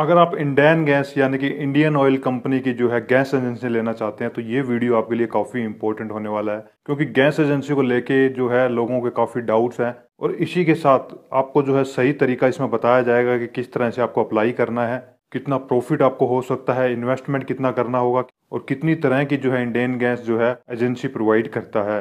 अगर आप Indian gas यानी कि इंडियन ऑयल कंपनी की जो है गैस एजेंसी लेना चाहते हैं तो ये वीडियो आपके लिए काफ़ी इंपॉर्टेंट होने वाला है क्योंकि गैस एजेंसी को लेके जो है लोगों के काफ़ी डाउट्स हैं और इसी के साथ आपको जो है सही तरीका इसमें बताया जाएगा कि किस तरह से आपको अप्लाई करना है कितना प्रॉफिट आपको हो सकता है इन्वेस्टमेंट कितना करना होगा और कितनी तरह की जो है इंडियन गैस जो है एजेंसी प्रोवाइड करता है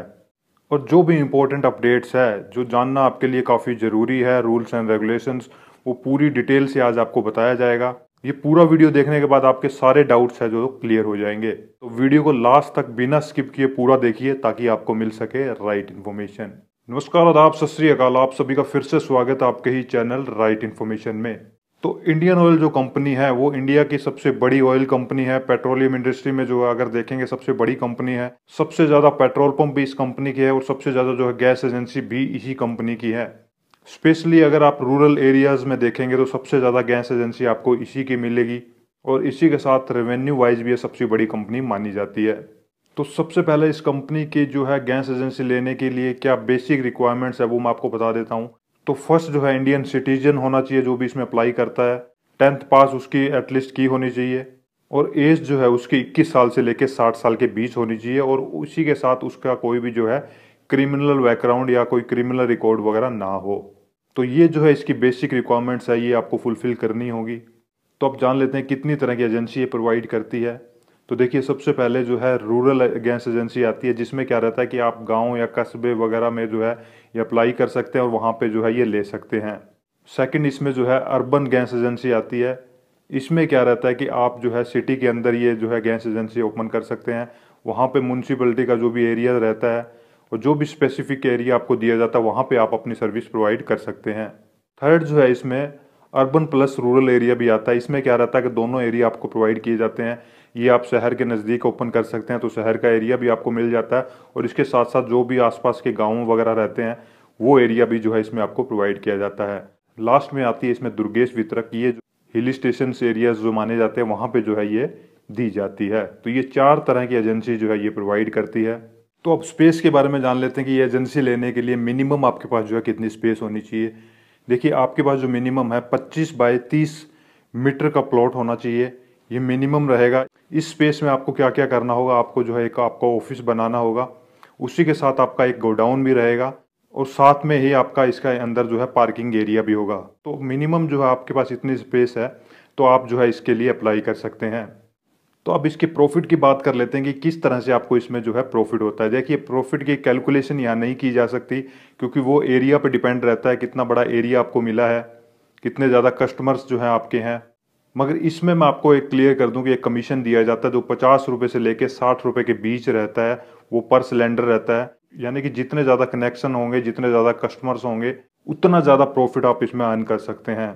और जो भी इम्पोर्टेंट अपडेट्स है जो जानना आपके लिए काफ़ी ज़रूरी है रूल्स एंड रेगुलेशंस वो पूरी डिटेल से आज आपको बताया जाएगा ये पूरा वीडियो देखने के बाद आपके सारे डाउट्स हैं जो क्लियर हो जाएंगे तो वीडियो को लास्ट तक बिना स्किप किए पूरा देखिए ताकि आपको मिल सके राइट इन्फॉर्मेशन नमस्कार आदाब सत आप सभी का फिर से स्वागत है आपके ही चैनल राइट इन्फॉर्मेशन में तो इंडियन ऑयल जो कंपनी है वो इंडिया की सबसे बड़ी ऑयल कंपनी है पेट्रोलियम इंडस्ट्री में जो अगर देखेंगे सबसे बड़ी कंपनी है सबसे ज़्यादा पेट्रोल पंप भी इस कंपनी की है और सबसे ज़्यादा जो है गैस एजेंसी भी इसी कंपनी की है स्पेशली अगर आप रूरल एरियाज़ में देखेंगे तो सबसे ज़्यादा गैस एजेंसी आपको इसी की मिलेगी और इसी के साथ रेवेन्यू वाइज भी यह सबसे बड़ी कंपनी मानी जाती है तो सबसे पहले इस कंपनी की जो है गैस एजेंसी लेने के लिए क्या बेसिक रिक्वायरमेंट्स है वो मैं आपको बता देता हूँ तो फर्स्ट जो है इंडियन सिटीजन होना चाहिए जो भी इसमें अप्लाई करता है टेंथ पास उसकी एटलीस्ट की होनी चाहिए और एज जो है उसकी 21 साल से लेकर 60 साल के बीच होनी चाहिए और उसी के साथ उसका कोई भी जो है क्रिमिनल बैकग्राउंड या कोई क्रिमिनल रिकॉर्ड वगैरह ना हो तो ये जो है इसकी बेसिक रिक्वायरमेंट्स है ये आपको फुलफ़िल करनी होगी तो आप जान लेते हैं कितनी तरह की एजेंसी ये प्रोवाइड करती है तो देखिए सबसे पहले जो है रूरल गैस एजेंसी आती है जिसमें क्या रहता है कि आप गांव या कस्बे वगैरह में जो है ये अप्लाई कर सकते हैं और वहाँ पे जो है ये ले सकते हैं सेकंड इसमें जो है अर्बन गैस एजेंसी आती है इसमें क्या रहता है कि आप जो है सिटी के अंदर ये जो है गैस एजेंसी ओपन कर सकते हैं वहाँ पर म्यूनसिपलिटी का जो भी एरिया रहता है और जो भी स्पेसिफिक एरिया आपको दिया जाता है वहाँ पर आप अपनी सर्विस प्रोवाइड कर सकते हैं थर्ड जो है इसमें अर्बन प्लस रूरल एरिया भी आता है इसमें क्या रहता है कि दोनों एरिया आपको प्रोवाइड किए जाते हैं ये आप शहर के नज़दीक ओपन कर सकते हैं तो शहर का एरिया भी आपको मिल जाता है और इसके साथ साथ जो भी आसपास के गाँव वगैरह रहते हैं वो एरिया भी जो है इसमें आपको प्रोवाइड किया जाता है लास्ट में आती है इसमें दुर्गेश वितरक ये हिल स्टेशन एरिया जो माने जाते हैं वहाँ पर जो है ये दी जाती है तो ये चार तरह की एजेंसी जो है ये प्रोवाइड करती है तो अब स्पेस के बारे में जान लेते हैं कि ये एजेंसी लेने के लिए मिनिमम आपके पास जो है कितनी स्पेस होनी चाहिए देखिए आपके पास जो मिनिमम है 25 बाय 30 मीटर का प्लॉट होना चाहिए ये मिनिमम रहेगा इस स्पेस में आपको क्या क्या करना होगा आपको जो है एक आपका ऑफिस बनाना होगा उसी के साथ आपका एक गोडाउन भी रहेगा और साथ में ही आपका इसका अंदर जो है पार्किंग एरिया भी होगा तो मिनिमम जो है आपके पास इतनी स्पेस है तो आप जो है इसके लिए अप्लाई कर सकते हैं तो अब इसके प्रॉफिट की बात कर लेते हैं कि किस तरह से आपको इसमें जो है प्रॉफिट होता है देखिए प्रॉफिट की कैलकुलेशन यहाँ नहीं की जा सकती क्योंकि वो एरिया पर डिपेंड रहता है कितना बड़ा एरिया आपको मिला है कितने ज़्यादा कस्टमर्स जो हैं आपके हैं मगर इसमें मैं आपको एक क्लियर कर दूं कि एक कमीशन दिया जाता है जो पचास रुपये से लेकर साठ रुपये के बीच रहता है वो पर सिलेंडर रहता है यानी कि जितने ज़्यादा कनेक्शन होंगे जितने ज़्यादा कस्टमर्स होंगे उतना ज़्यादा प्रॉफिट आप इसमें अर्न कर सकते हैं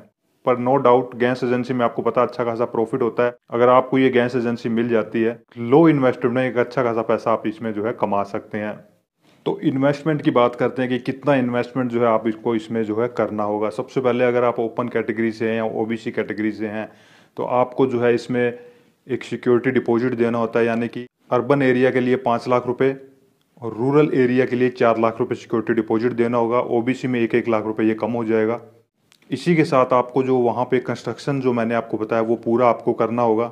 पर नो डाउट गैस एजेंसी में आपको पता अच्छा खासा प्रॉफिट होता है अगर आपको ये गैस एजेंसी मिल जाती है लो इन्वेस्टमेंट में एक अच्छा खासा पैसा आप इसमें जो है कमा सकते हैं तो इन्वेस्टमेंट की बात करते हैं कि कितना इन्वेस्टमेंट जो है आप इसको इसमें जो है करना होगा सबसे पहले अगर आप ओपन कैटेगरी से हैं या ओ कैटेगरी से हैं तो आपको जो है इसमें एक सिक्योरिटी डिपॉजिट देना होता है यानी कि अर्बन एरिया के लिए पाँच लाख रुपये और रूरल एरिया के लिए चार लाख रुपये सिक्योरिटी डिपॉजिट देना होगा ओ में एक एक लाख रुपये ये कम हो जाएगा इसी के साथ आपको जो वहाँ पे कंस्ट्रक्शन जो मैंने आपको बताया वो पूरा आपको करना होगा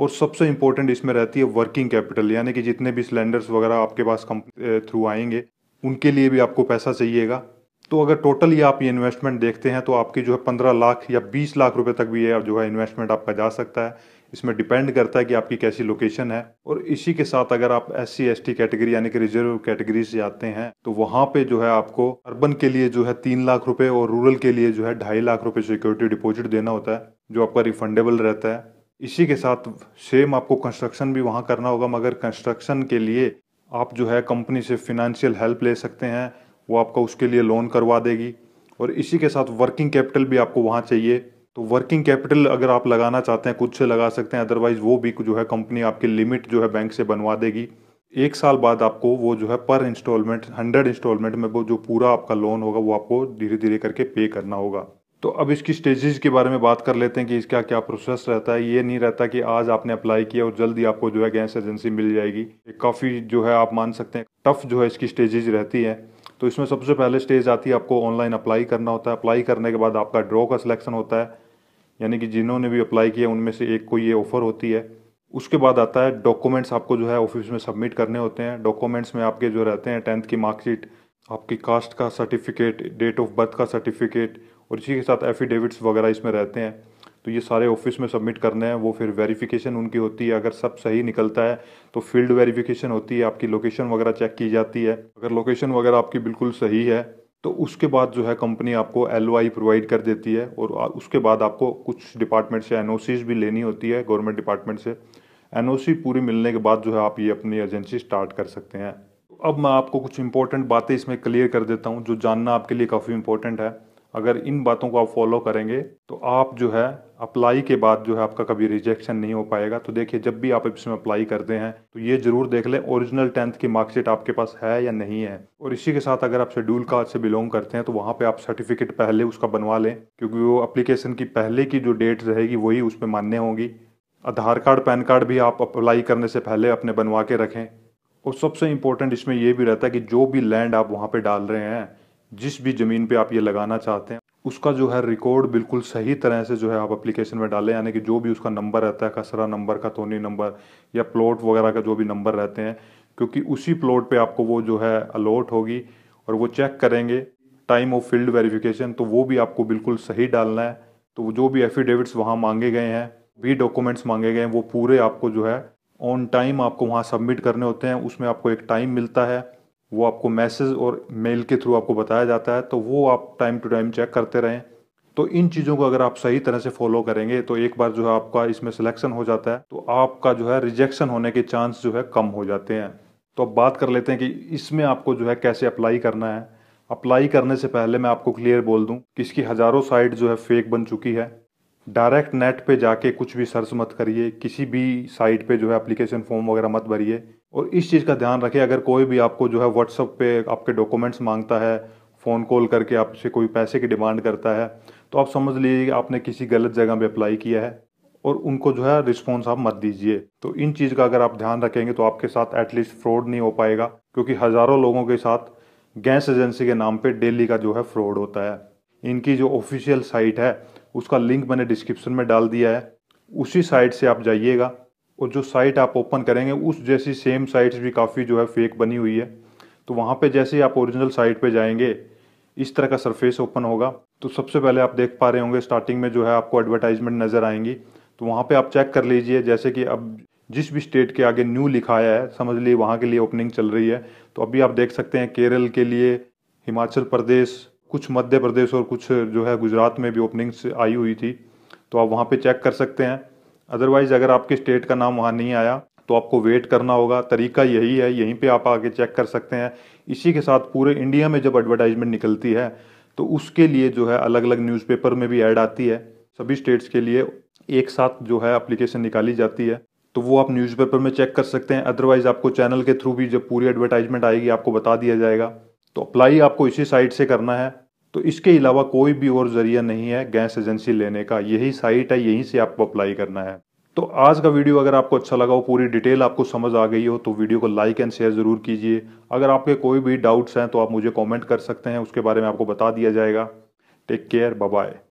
और सबसे इम्पोर्टेंट इसमें रहती है वर्किंग कैपिटल यानी कि जितने भी सिलेंडर्स वगैरह आपके पास कंपनी थ्रू आएंगे उनके लिए भी आपको पैसा चाहिएगा तो अगर टोटल ये आप ये इन्वेस्टमेंट देखते हैं तो आपकी जो है पंद्रह लाख या बीस लाख रुपए तक भी ये जो है इन्वेस्टमेंट आपका जा सकता है इसमें डिपेंड करता है कि आपकी कैसी लोकेशन है और इसी के साथ अगर आप S C S T category यानी कि रिजर्व कैटेगरी से आते हैं तो वहाँ पे जो है आपको अर्बन के लिए जो है तीन लाख रुपए और रूरल के लिए जो है ढाई लाख रुपए सिक्योरिटी डिपॉजिट देना होता है जो आपका रिफंडेबल रहता है इसी के साथ सेम आपको कंस्ट्रक्शन भी वहाँ करना होगा मगर कंस्ट्रक्शन के लिए आप जो है कंपनी से फिनेंशियल हेल्प ले सकते हैं वो आपका उसके लिए लोन करवा देगी और इसी के साथ वर्किंग कैपिटल भी आपको वहाँ चाहिए तो वर्किंग कैपिटल अगर आप लगाना चाहते हैं कुछ से लगा सकते हैं अदरवाइज़ वो भी जो है कंपनी आपकी लिमिट जो है बैंक से बनवा देगी एक साल बाद आपको वो जो है पर इंस्टॉलमेंट हंड्रेड इंस्टॉलमेंट में वो जो पूरा आपका लोन होगा वो आपको धीरे धीरे करके पे करना होगा तो अब इसकी स्टेजेस के बारे में बात कर लेते हैं कि इसका क्या प्रोसेस रहता है ये नहीं रहता कि आज आपने अप्लाई किया और जल्दी आपको जो है गैस एजेंसी मिल जाएगी काफ़ी जो है आप मान सकते हैं टफ जो है इसकी स्टेजेस रहती है तो इसमें सबसे पहले स्टेज आती है आपको ऑनलाइन अप्लाई करना होता है अप्लाई करने के बाद आपका ड्रॉ का सिलेक्शन होता है यानी कि जिन्होंने भी अप्लाई किया उनमें से एक को ये ऑफ़र होती है उसके बाद आता है डॉक्यूमेंट्स आपको जो है ऑफिस में सबमिट करने होते हैं डॉक्यूमेंट्स में आपके जो रहते हैं टेंथ की मार्कशीट आपकी कास्ट का सर्टिफिकेट डेट ऑफ बर्थ का सर्टिफिकेट और इसी के साथ एफिडेविट्स वगैरह इसमें रहते हैं तो ये सारे ऑफिस में सबमिट करने हैं वो फिर वेरिफिकेशन उनकी होती है अगर सब सही निकलता है तो फील्ड वेरिफिकेशन होती है आपकी लोकेशन वगैरह चेक की जाती है अगर लोकेशन वगैरह आपकी बिल्कुल सही है तो उसके बाद जो है कंपनी आपको एल प्रोवाइड कर देती है और उसके बाद आपको कुछ डिपार्टमेंट से एन भी लेनी होती है गवर्नमेंट डिपार्टमेंट से एन पूरी मिलने के बाद जो है आप ये अपनी एजेंसी स्टार्ट कर सकते हैं अब मैं आपको कुछ इंपॉर्टेंट बातें इसमें क्लियर कर देता हूँ जो जानना आपके लिए काफ़ी इंपॉर्टेंट है अगर इन बातों को आप फॉलो करेंगे तो आप जो है अप्लाई के बाद जो है आपका कभी रिजेक्शन नहीं हो पाएगा तो देखिए जब भी आप इसमें अप्लाई करते हैं तो ये ज़रूर देख लें ओरिजिनल टेंथ की मार्कशीट आपके पास है या नहीं है और इसी के साथ अगर आप शेड्यूल कास्ट से बिलोंग करते हैं तो वहाँ पे आप सर्टिफिकेट पहले उसका बनवा लें क्योंकि वो अप्लीकेशन की पहले की जो डेट रहेगी वही उस पर मान्य होंगी आधार कार्ड पैन कार्ड भी आप अप्लाई करने से पहले अपने बनवा के रखें और सबसे इम्पोर्टेंट इसमें यह भी रहता है कि जो भी लैंड आप वहाँ पर डाल रहे हैं जिस भी ज़मीन पे आप ये लगाना चाहते हैं उसका जो है रिकॉर्ड बिल्कुल सही तरह से जो है आप एप्लीकेशन में डालें यानी कि जो भी उसका नंबर रहता है खसरा नंबर तोनी नंबर या प्लॉट वगैरह का जो भी नंबर रहते हैं क्योंकि उसी प्लॉट पे आपको वो जो है अलॉट होगी और वो चेक करेंगे टाइम ऑफ फील्ड वेरिफिकेशन तो वो भी आपको बिल्कुल सही डालना है तो जो भी एफिडेविट्स वहाँ मांगे गए हैं भी डॉक्यूमेंट्स मांगे गए हैं वो पूरे आपको जो है ऑन टाइम आपको वहाँ सबमिट करने होते हैं उसमें आपको एक टाइम मिलता है वो आपको मैसेज और मेल के थ्रू आपको बताया जाता है तो वो आप टाइम टू टाइम चेक करते रहें तो इन चीज़ों को अगर आप सही तरह से फॉलो करेंगे तो एक बार जो है आपका इसमें सिलेक्शन हो जाता है तो आपका जो है रिजेक्शन होने के चांस जो है कम हो जाते हैं तो अब बात कर लेते हैं कि इसमें आपको जो है कैसे अप्लाई करना है अप्लाई करने से पहले मैं आपको क्लियर बोल दूं कि इसकी हज़ारों साइट जो है फेक बन चुकी है डायरेक्ट नेट पे जाके कुछ भी सर्च मत करिए किसी भी साइट पे जो है एप्लीकेशन फॉर्म वगैरह मत भरिए और इस चीज़ का ध्यान रखिए अगर कोई भी आपको जो है व्हाट्सअप पे आपके डॉक्यूमेंट्स मांगता है फ़ोन कॉल करके आपसे कोई पैसे की डिमांड करता है तो आप समझ लीजिए कि आपने किसी गलत जगह पर अप्लाई किया है और उनको जो है रिस्पॉन्स आप मत दीजिए तो इन चीज़ का अगर आप ध्यान रखेंगे तो आपके साथ एटलीस्ट फ्रॉड नहीं हो पाएगा क्योंकि हज़ारों लोगों के साथ गैस एजेंसी के नाम पर डेली का जो है फ्रॉड होता है इनकी जो ऑफिशियल साइट है उसका लिंक मैंने डिस्क्रिप्शन में डाल दिया है उसी साइट से आप जाइएगा और जो साइट आप ओपन करेंगे उस जैसी सेम साइट्स भी काफ़ी जो है फेक बनी हुई है तो वहाँ पे जैसे आप ओरिजिनल साइट पे जाएंगे इस तरह का सरफेस ओपन होगा तो सबसे पहले आप देख पा रहे होंगे स्टार्टिंग में जो है आपको एडवर्टाइजमेंट नज़र आएंगी तो वहाँ पे आप चेक कर लीजिए जैसे कि अब जिस भी स्टेट के आगे न्यू लिखाया है समझ लिए वहाँ के लिए ओपनिंग चल रही है तो अभी आप देख सकते हैं केरल के लिए हिमाचल प्रदेश कुछ मध्य प्रदेश और कुछ जो है गुजरात में भी ओपनिंग्स आई हुई थी तो आप वहाँ पे चेक कर सकते हैं अदरवाइज़ अगर आपके स्टेट का नाम वहाँ नहीं आया तो आपको वेट करना होगा तरीका यही है यहीं पे आप आके चेक कर सकते हैं इसी के साथ पूरे इंडिया में जब एडवर्टाइजमेंट निकलती है तो उसके लिए जो है अलग अलग न्यूज़पेपर में भी ऐड आती है सभी स्टेट्स के लिए एक साथ जो है अप्लीकेशन निकाली जाती है तो वो आप न्यूज़पेपर में चेक कर सकते हैं अदरवाइज़ आपको चैनल के थ्रू भी जब पूरी एडवर्टाइजमेंट आएगी आपको बता दिया जाएगा तो अप्लाई आपको इसी साइट से करना है तो इसके अलावा कोई भी और ज़रिया नहीं है गैस एजेंसी लेने का यही साइट है यहीं से आपको अप्लाई करना है तो आज का वीडियो अगर आपको अच्छा लगा हो पूरी डिटेल आपको समझ आ गई हो तो वीडियो को लाइक एंड शेयर ज़रूर कीजिए अगर आपके कोई भी डाउट्स हैं तो आप मुझे कमेंट कर सकते हैं उसके बारे में आपको बता दिया जाएगा टेक केयर बाय